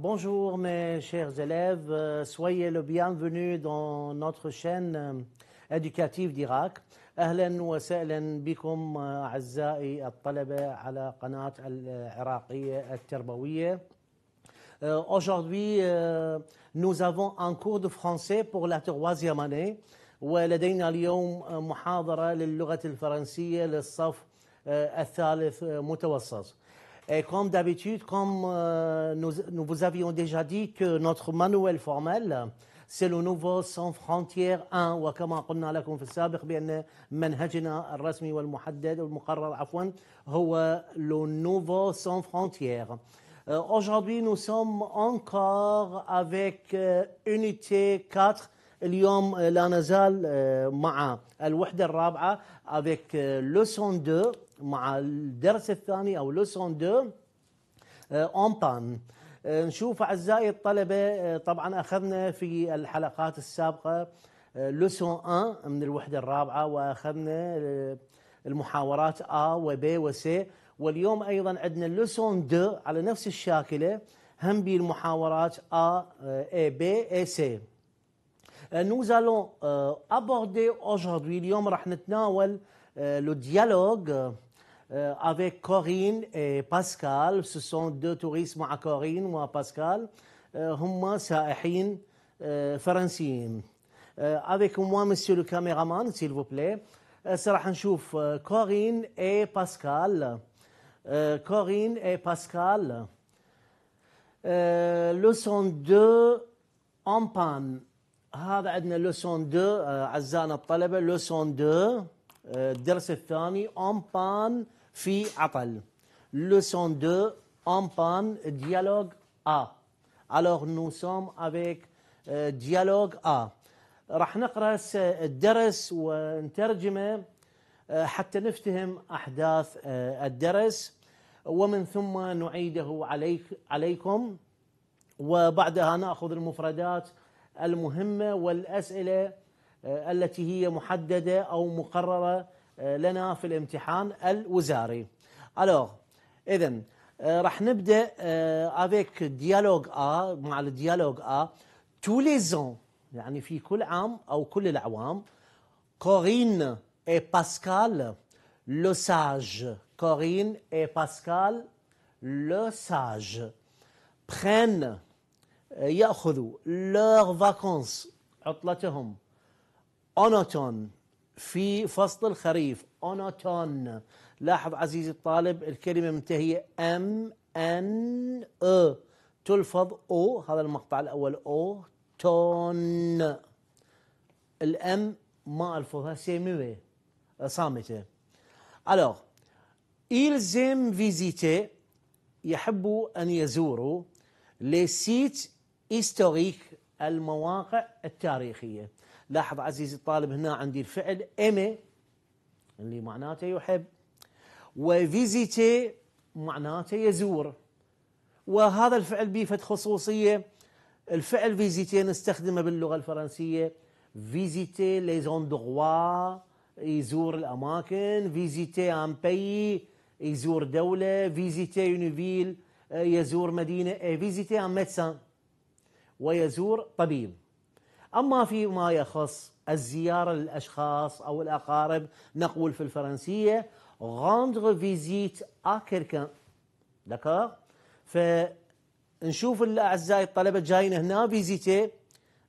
Bonjour mes chers élèves, euh, soyez le bienvenus dans notre chaîne euh, éducative d'Irak. bienvenue, وسهلا بكم أعزائي الطلبة على قناة العراقية التربوية. Aujourd'hui, euh, nous avons un cours de français pour la troisième année. Et nous avons une cours de français pour le troisième année. Nous avons une français pour le troisième année. Et comme d'habitude, comme euh, nous, vous avions déjà dit que notre manuel formel, c'est le nouveau sans frontières 1 Et comme لكم في dit بأن منهجنا الرسمي والمحدد le nouveau sans frontières. Euh, aujourd'hui, nous sommes encore avec euh, unité 4 اليوم لا نزال مع الوحدة الرابعة avec euh, leçon 2 مع الدرس الثاني او لوسون دو اون نشوف اعزائي الطلبه آه، طبعا اخذنا في الحلقات السابقه لوسون آه، 1 من الوحده الرابعه واخذنا آه، المحاورات ا و وس واليوم ايضا عندنا لوسون 2 على نفس الشاكله هم بالمحاورات A et B et C. Nous allons aborder aujourd'hui, اليوم راح نتناول لو ديالوج Euh, avec Corinne et Pascal. Ce sont deux touristes, moi, Corinne, moi, Pascal. Euh, euh, euh, avec moi, monsieur le caméraman, s'il vous plaît. Corinne et Pascal. Corinne et Pascal. Leçon 2 en panne. Leçon 2, Azana leçon 2, en panne. في عطل leçon 2 en panne dialogue A alors nous sommes avec euh, dialogue A راح نقرا الدرس ونترجمه آه، حتى نفتهم احداث آه، الدرس ومن ثم نعيده عليك عليكم وبعدها ناخذ المفردات المهمه والاسئله آه، التي هي محدده او مقرره لنا في الامتحان الوزاري الوغ اذا آه، راح نبدا افيك ديالوج ا مع الديالوج ا تو لي زون يعني في كل عام او كل الاعوام كورين اي باسكال لو ساج كورين اي باسكال لو ساج برين ياخذوا لور فاكونس عطلتهم اونوتون في فصل الخريف اونوتون لاحظ عزيزي الطالب الكلمة منتهية ام ان ا تلفظ او هذا المقطع الأول او تون الام ما ألفظها سيميوي صامتة ألوغ إلزم فيزيتي يحب أن يزوروا لي سيت هيستوريك المواقع التاريخية لاحظ عزيزي الطالب هنا عندي الفعل ايمي اللي معناته يحب وفيزيتي معناته يزور وهذا الفعل بيفت خصوصيه الفعل فيزيتي نستخدمه باللغه الفرنسيه فيزيتي لي زوندغوا يزور الاماكن فيزيتي ان بي يزور دوله فيزيتي اون فيل يزور مدينه فيزيتي ان ميدسان ويزور طبيب أما فيما يخص الزيارة للأشخاص أو الأقارب نقول في الفرنسية rendre فيزيت à quelqu'un دكار فنشوف الأعزائي الطلبة جايين هنا فيزيتي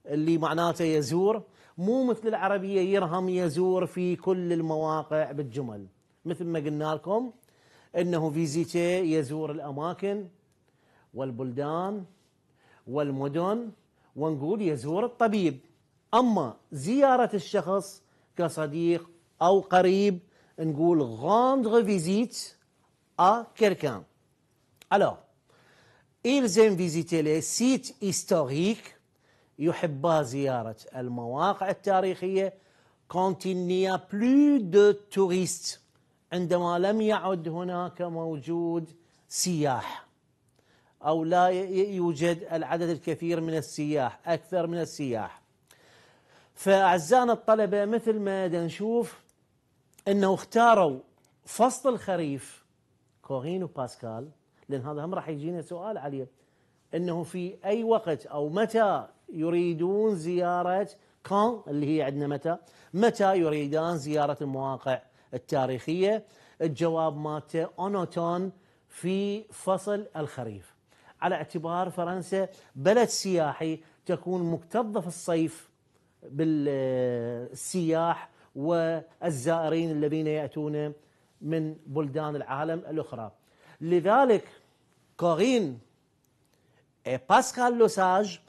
اللي معناته يزور مو مثل العربية يرهم يزور في كل المواقع بالجمل مثل ما قلنا لكم انه فيزيتي يزور الاماكن والبلدان والمدن ونقول يزور الطبيب أما زيارة الشخص كصديق أو قريب نقول غاندغ فيزيت أ كيركان ألوغ إلزم فيزيتي لي سيت sites historiques زيارة المواقع التاريخية quand il بلو دو توريست عندما لم يعد هناك موجود سياح أو لا يوجد العدد الكثير من السياح أكثر من السياح فأعزائنا الطلبة مثل ما نشوف أنه اختاروا فصل الخريف كورين وباسكال لأن هذا هم راح يجينا سؤال عليه أنه في أي وقت أو متى يريدون زيارة كان اللي هي عندنا متى متى يريدان زيارة المواقع التاريخية الجواب مالته أونوتون في فصل الخريف على اعتبار فرنسا بلد سياحي تكون مكتظة في الصيف بالسياح والزائرين الذين يأتون من بلدان العالم الأخرى لذلك كورين باسكال لوساج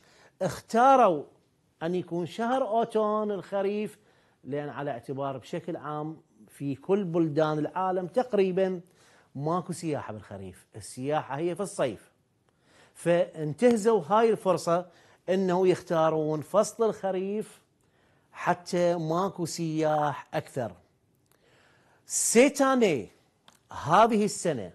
اختاروا أن يكون شهر أوتون الخريف لأن على اعتبار بشكل عام في كل بلدان العالم تقريبا ماكو سياحة بالخريف السياحة هي في الصيف فانتهزوا هاي الفرصة أنه يختارون فصل الخريف حتى ماكو سياح أكثر سيتاني هذه السنة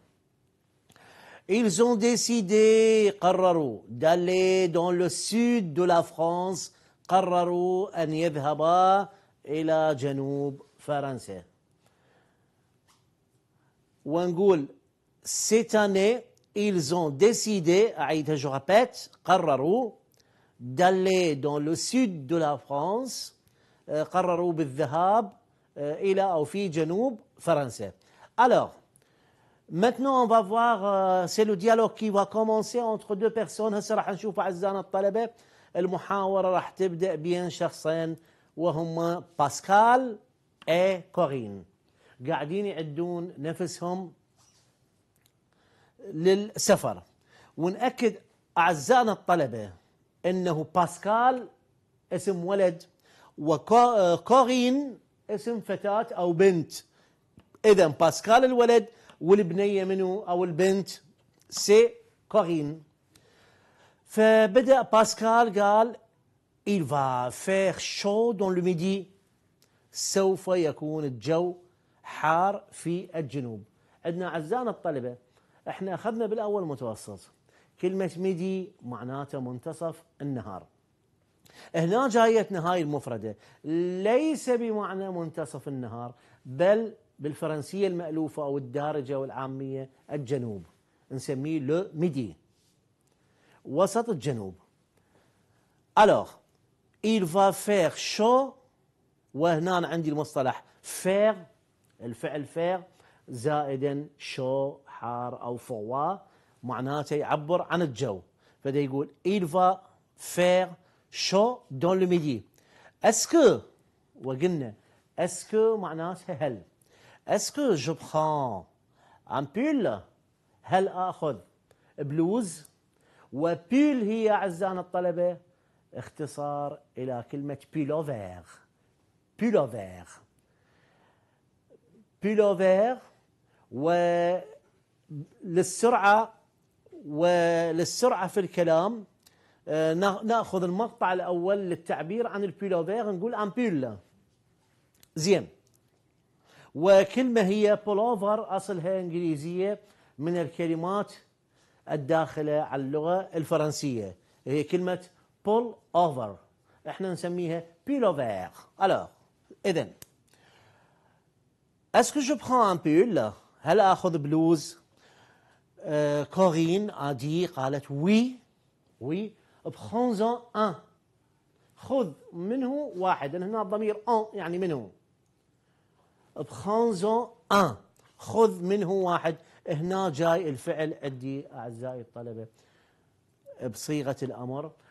Ils ont décidé قرروا d'aller dans le sud de la France قرروا أن يذهبا إلى جنوب فرنسا ونقول سيتاني ils ont décidé, Aïd, je répète, Qarraru, d'aller dans le sud de la France, euh, Qarraru bil-Dhahab, euh, ila Aufi Janoub, français. Alors, maintenant on va voir, euh, c'est le dialogue qui va commencer entre deux personnes, Hassan Hanchouf Azan Al-Talabé, Al-Muhawara Rahtibde, bien Sharsen, وهم باسكال اي كورين قاعدين يعدون نفسهم للسفر ونأكد أعزائنا الطلبة أنه باسكال اسم ولد وكورين اسم فتاة أو بنت إذا باسكال الولد والبنية منو أو البنت سي كورين فبدأ باسكال قال il va faire chaud dans le midi سوف يكون الجو حار في الجنوب عندنا أعزائنا الطلبة احنا اخذنا بالاول متوسط كلمه ميدي معناته منتصف النهار هنا جايتنا هاي المفردة ليس بمعنى منتصف النهار بل بالفرنسية المألوفة أو الدارجة والعامية الجنوب نسميه لو ميدي وسط الجنوب Alors, il va faire chaud وهنا عندي المصطلح faire الفعل faire زائدا chaud حار او فوا معناته يعبر عن الجو فده يقول il va faire chaud dans le midi اسكو وقلنا اسكو معناته هل اسكو جو prends un pull هل اخذ بلوز وبيل هي اعزائنا الطلبه اختصار الى كلمه بيلوفير بيلوفير بيلوفير و للسرعه وللسرعه في الكلام آه، ناخذ المقطع الاول للتعبير عن البولوفير نقول امبيلا زين وكلمه هي بولوفر اصلها انجليزيه من الكلمات الداخله على اللغه الفرنسيه هي كلمه بول اوفر احنا نسميها بولوفير الوغ اذا اسكو جو بران ان هل اخذ بلوز كورين euh, ادي قالت وي وي بخونزون ان خذ منه واحد هنا الضمير ان يعني منه بخونزون ان خذ منه واحد هنا جاي الفعل عندي اعزائي الطلبه بصيغه الامر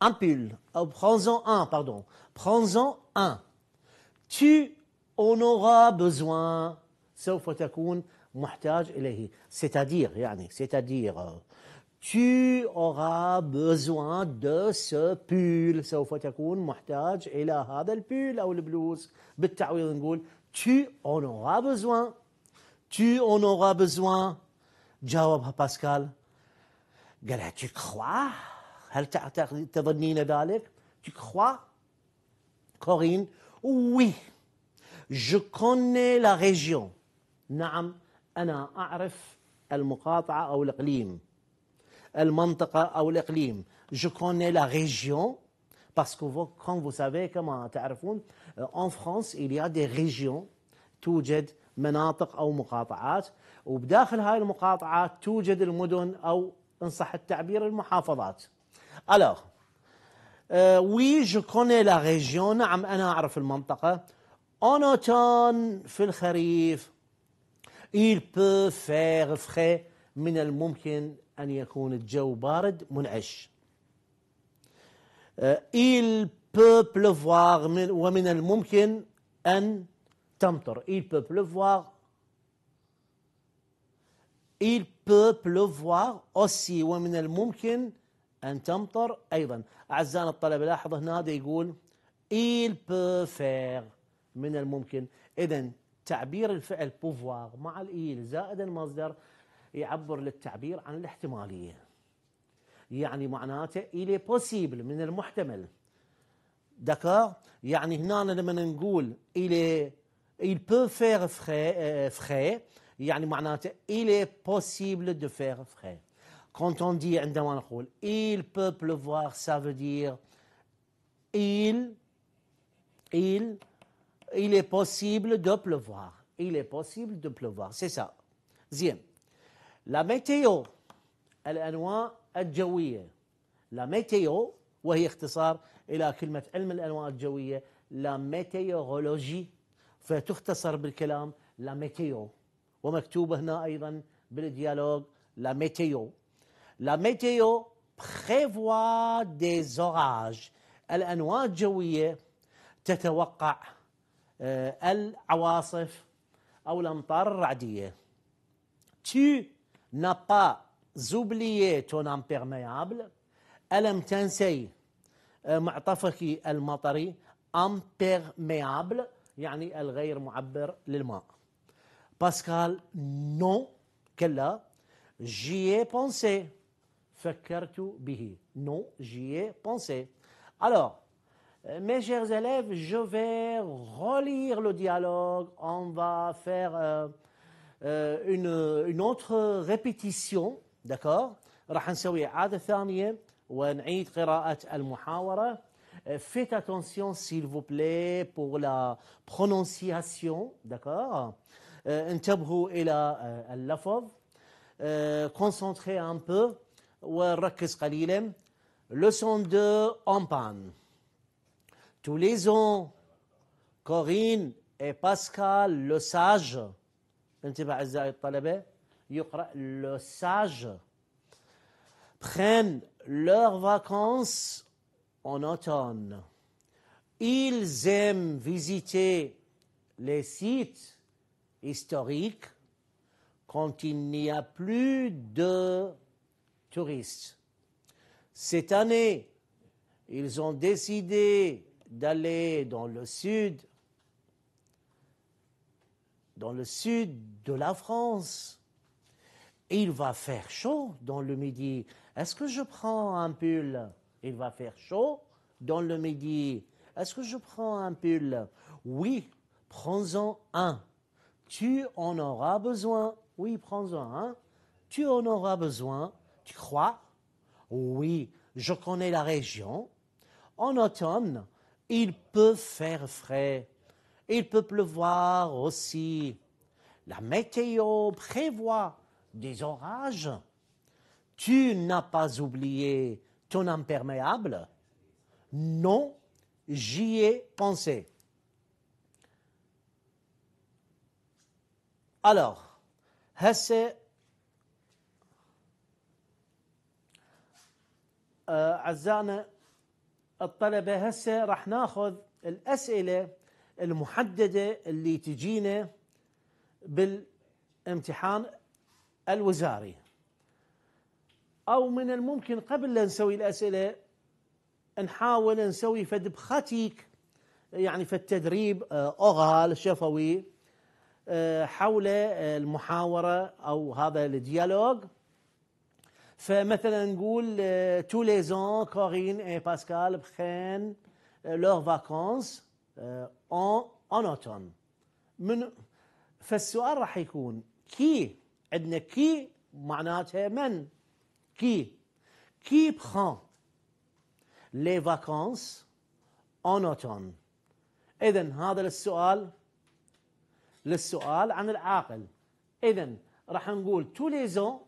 un pull. Oh, Prends-en un, pardon. Prends-en un. Tu en auras besoin. C'est-à-dire, c'est-à-dire, euh, tu auras besoin de ce pull. Tu en auras besoin. Tu en auras besoin. Jawab Pascal. tu crois هل تظنين ذلك Tu crois Corinne Oui, je connais la région. نعم أنا أعرف المقاطعة أو الإقليم المنطقة أو الإقليم Je connais la région parce que vous, comme vous savez كما تعرفون en France il y a des régions توجد مناطق أو مقاطعات وبداخل هاي المقاطعات توجد المدن أو إن صح التعبير المحافظات Alors, euh, oui, je connais la région, نعم أنا أعرف المنطقة. En automne, في الخريف, il peut faire frais. من الممكن أن يكون الجو بارد منعش. Il peut pleuvoir من ومن الممكن أن تمطر. Il peut pleuvoir. Il peut pleuvoir aussi ومن الممكن أن تمطر أيضا أعزائنا الطلبة لاحظ هنا هذا يقول إيل بوفير من الممكن إذا تعبير الفعل بوفوار مع الإيل زائد المصدر يعبر للتعبير عن الاحتمالية يعني معناته إلي بوسيبل من المحتمل دكار يعني هنا لما نقول إلي il peut faire euh, frais, يعني معناته il est possible de faire frais Quand on dit il peut pleuvoir, ça veut dire il, il, il est possible de pleuvoir. Il est possible de pleuvoir, c'est ça. Ziem. La météo, elle الأنواع الجوية. La météo, وهي اختصار إلى كلمة علم الأنواع الجوية. La météorologie, فتختصر بالكلام la météo. ومكتوبة هنا أيضا بالديالوج la météo. La météo prévoit des orages الأنواع الجوية تتوقع آه، العواصف أو الأمطار الرعدية Tu n'as pas oublié ton imperméable ألم تنسي آه، معطفك المطري imperméable يعني الغير معبر للماء باسكال نو كلا جي pensé bihi. Non, j'y ai pensé. Alors, euh, mes chers élèves, je vais relire le dialogue. On va faire euh, euh, une, une, autre répétition. D'accord Faites attention, s'il vous plaît, pour la prononciation. D'accord Concentrez un peu leçon de en panne tous les ans Corinne et Pascal le sage le sage prennent leurs vacances en automne. Ils aiment visiter les sites historiques quand il n'y a plus de touristes. Cette année, ils ont décidé d'aller dans le sud, dans le sud de la France. Il va faire chaud dans le midi. Est-ce que je prends un pull Il va faire chaud dans le midi. Est-ce que je prends un pull Oui, prends-en un. Tu en auras besoin. Oui, prends-en un. Tu en auras besoin. Tu crois Oui, je connais la région. En automne, il peut faire frais. Il peut pleuvoir aussi. La météo prévoit des orages. Tu n'as pas oublié ton imperméable Non, j'y ai pensé. Alors, Hesse آه، أعزائنا الطلبة هسه راح ناخذ الأسئلة المحددة اللي تجينا بالامتحان الوزاري أو من الممكن قبل لا نسوي الأسئلة نحاول نسوي فد بخاتيك يعني في التدريب آه، اوغال شفوي آه، حول المحاورة أو هذا الديالوج فمثلا نقول تو لي زون كورين اي باسكال بخين لور فاكونس اون اون اوتون من فالسؤال راح يكون كي عندنا كي معناتها من كي كي بخان لي فاكونس اون اوتون اذا هذا للسؤال للسؤال عن العاقل اذا راح نقول تو لي زون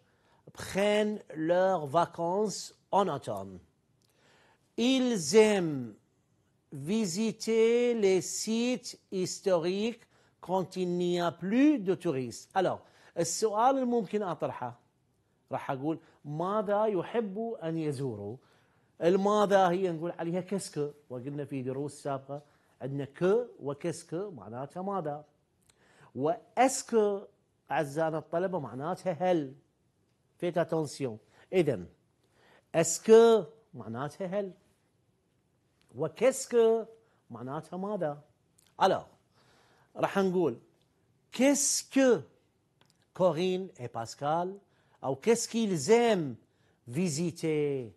prennent leurs vacances en automne. Ils aiment visiter les sites historiques quand il n'y a plus de touristes. Alors السؤال اللي ممكن أطرحه راح أقول ماذا يحب أن يزوروا الماذا هي نقول عليها كسك وقلنا في دروس سابقة عندنا ك وكسك معناتها ماذا وأسك أعزائنا الطلبة معناتها هل فيت اتونسيون اذا اسكو معناتها هل وكسكو معناتها ماذا الو راح نقول كسكو كورين اي باسكال او كيسكي يلزم فيزيتي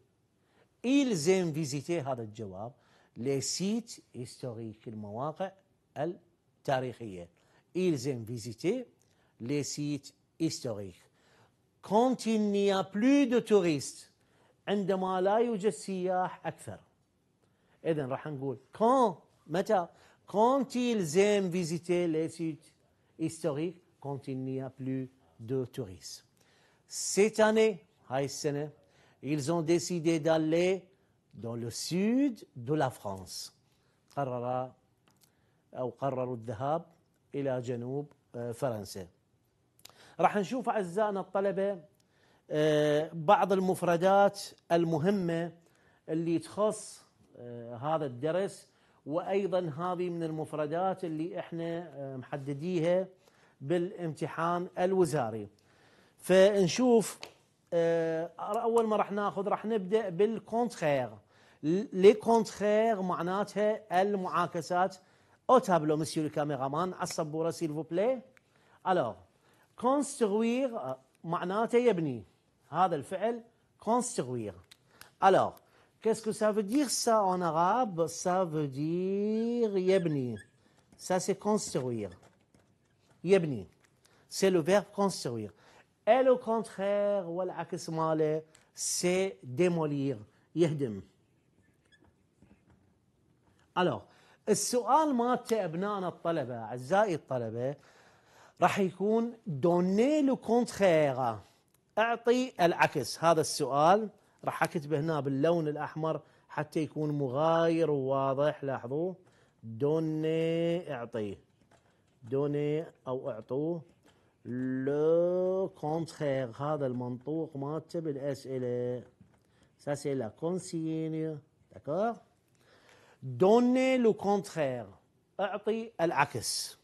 يلزم فيزيتي هذا الجواب لي سيت هيستوريك المواقع التاريخيه يلزم فيزيتي لي سيت هيستوريك quand il n'y a plus de touristes quand ils aiment visiter les sites historiques quand il n'y a plus de touristes cette année ils ont décidé d'aller dans le sud de la France راح نشوف أعزائنا الطلبة آه، بعض المفردات المهمة اللي تخص آه، هذا الدرس وأيضا هذه من المفردات اللي احنا آه، محدديها بالامتحان الوزاري فنشوف أول ما راح ناخذ راح نبدأ بالكونتخير لي كونتخير معناتها المعاكسات او تابلو مسيو الكاميرامان على السبوره سيلفو بلاي بلي الوغ كونستغوير euh, معناته يبني هذا الفعل كونستغوير الوغ كيس كو سافو دير سا ان اراب سافو دير يبني سا سي كونستغوير يبني سي لو فيرب كونستغوير اي لو كونتخير والعكس ماله سي ديمولير يهدم الوغ السؤال مالته ابنائنا الطلبه اعزائي الطلبه راح يكون دوني لو كونتخيرا اعطي العكس هذا السؤال راح اكتبه هنا باللون الاحمر حتى يكون مغاير وواضح لاحظوا دوني اعطيه دوني او اعطوه لو كونتخير هذا المنطوق مالته بالاسئله سا سي لا كونسيني داكور دوني لو كونتخير اعطي العكس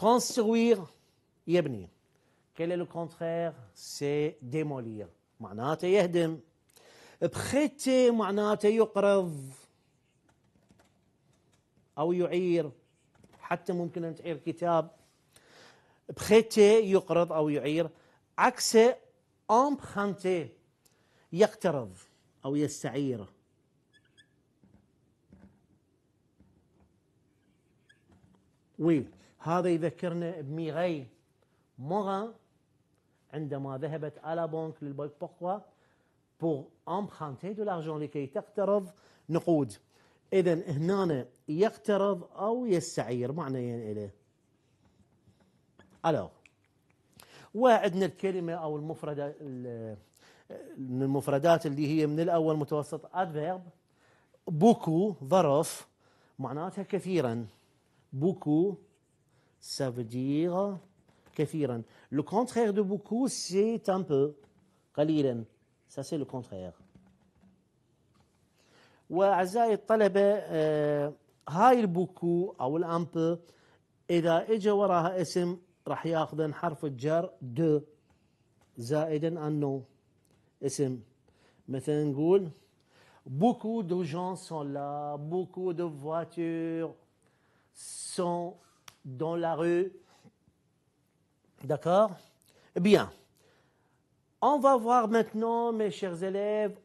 construire يبني كلا لو كونترير سي ديمولير معناته يهدم بخيتي معناته يقرض او يعير حتى ممكن ان تعير كتاب بخيتي يقرض او يعير عكس امبخانتي يقترض او يستعير وي هذا يذكرنا بميغي مورا عندما ذهبت آلا بونك للبنك بوكوا بور امبرانتي دو لارجون لكي تقترض نقود اذا هنا يقترض او يستعير معنيين يعني له الو وعندنا الكلمه او المفرده من المفردات اللي هي من الاول متوسط ادفيرب بوكو ظرف معناتها كثيرا بوكو ça veut dire كثيرا. Le contraire de beaucoup, c'est un peu. قليلا. Ça, c'est le contraire. وأعزائي الطلبة هاي البوكو أو الأمب إذا إجا وراها اسم راح ياخذن حرف الجر د un nom. اسم مثلا نقول beaucoup de gens sont là beaucoup de voitures sont dans la rue. D'accord eh Bien. On va voir maintenant, mes chers élèves,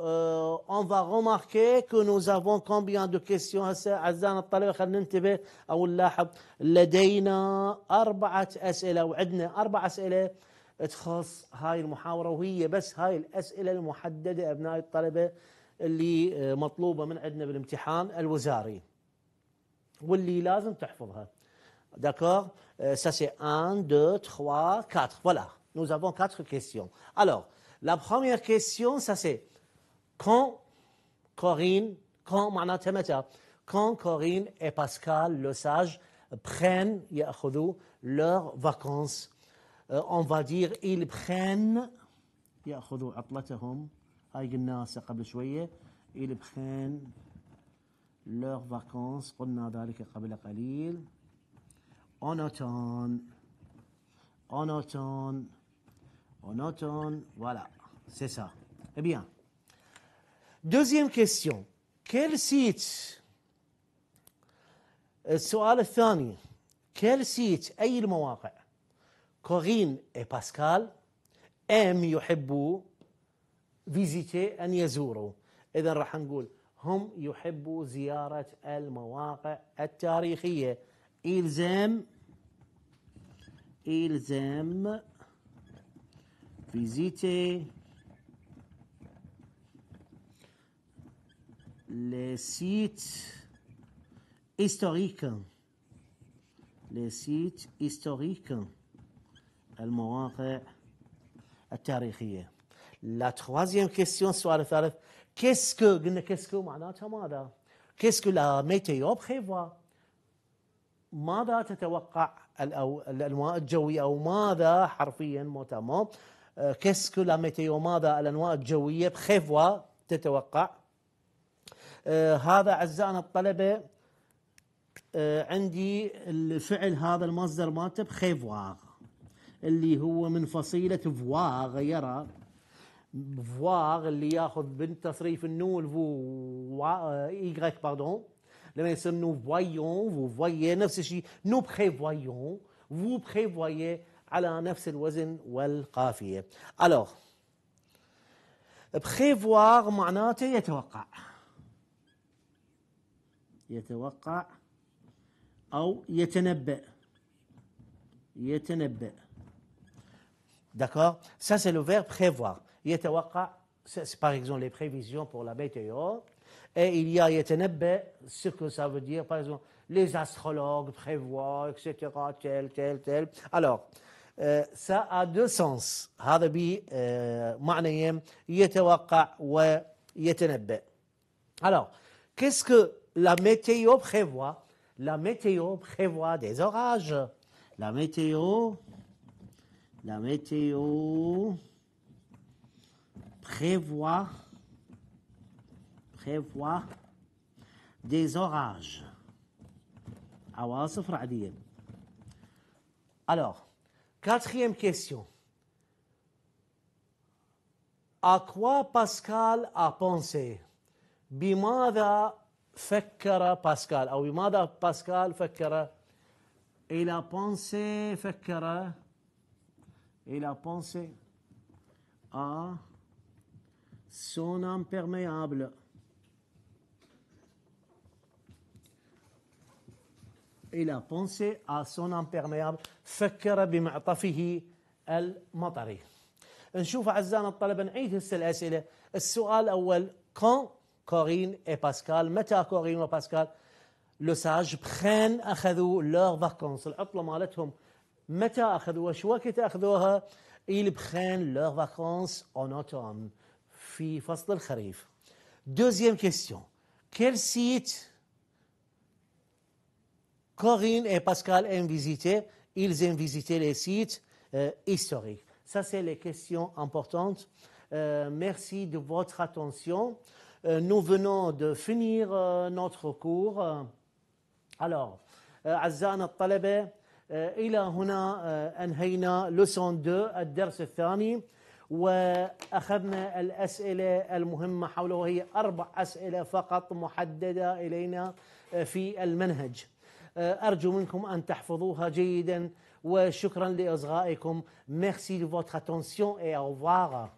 euh, on va remarquer que nous avons combien de questions أعزائنا الطلبة خلينا ننتبه أو نلاحظ لدينا أربعة أسئلة وعندنا أسئلة تخص هاي المحاورة وهي بس هاي الأسئلة المحددة أبناء الطلبة اللي آه، مطلوبة من عندنا بالامتحان الوزاري واللي لازم تحفظها D'accord euh, Ça, c'est 1, 2, 3, 4. Voilà, nous avons quatre questions. Alors, la première question, ça c'est quand Corinne, quand Corinne et Pascal, le sage, prennent, leurs vacances, euh, on va dire, ils prennent, ils prennent leurs vacances, Onoton. Onoton. Onoton. Voilà, c'est ça. Eh bien, deuxième question. Quel site السؤال الثاني كل سيت أي المواقع كورين اي باسكال أم يحبوا فيزيتي أن يزوروا إذا راح نقول هم يحبوا زيارة المواقع التاريخية Ils aiment visiter les sites historiques. Les sites historiques. المواقع La troisième question sur Qu'est-ce que, qu'est-ce que, qu'est-ce que la météo prévoit ماذا تتوقع الانواء الجويه او ماذا حرفيا موتامو آه، كيسكو لا ميتيو ماذا الانواء الجويه بخيفوا تتوقع آه، هذا اعزائنا الطلبه آه، عندي الفعل هذا المصدر مالته بخيفواغ اللي هو من فصيله فواغ يرى فواغ اللي ياخذ من تصريف النون فو ايغريك باردون nous voyons, vous voyez, nous prévoyons, vous prévoyez alors prévoir à يتوقع يتوقع أو يتنبأ يتنبأ D'accord Ça, c'est le verbe prévoir. c'est par exemple les prévisions pour la météo. Et il y a Yetenebbe, ce que ça veut dire, par exemple, les astrologues prévoient, etc., tel, tel, tel. Alors, euh, ça a deux sens. Euh, ben. Alors, qu'est-ce que la météo prévoit La météo prévoit des orages. La météo, la météo prévoit prévoit des orages. Alors, quatrième question. À quoi Pascal a pensé Bimada Fekkara Pascal, ou bimada Pascal Fekkara. Il a pensé, Fekkara. Il a pensé à son imperméable. إلى بونسي آسون امبيرميابل فكر بمعطفه المطري نشوف أعزائنا الطلبة نعيد هسه الأسئلة السؤال الأول كون كورين اي باسكال متى كورين وباسكال لو ساج بخين أخذوا لور فاكونس العطلة مالتهم متى أخذوها شو وقت أخذوها إيل بخين لور فاكونس أون أوتوم في فصل الخريف دوزيام كيستيون كيل سيت Corinne et Pascal ont visité, ils ont visité les sites euh, historiques. Ça, c'est les questions importantes. Euh, merci de votre attention. Euh, nous venons de finir euh, notre cours. Alors, أعزائنا الطلبة إلى هنا أنهينا لسون 2 الدرس الثاني وأخذنا الأسئلة المهمة حوله وهي أربع أسئلة فقط محددة إلينا في المنهج آه، أرجو منكم أن تحفظوها جيدا وشكرا لإصغائكم Merci de votre attention et au revoir.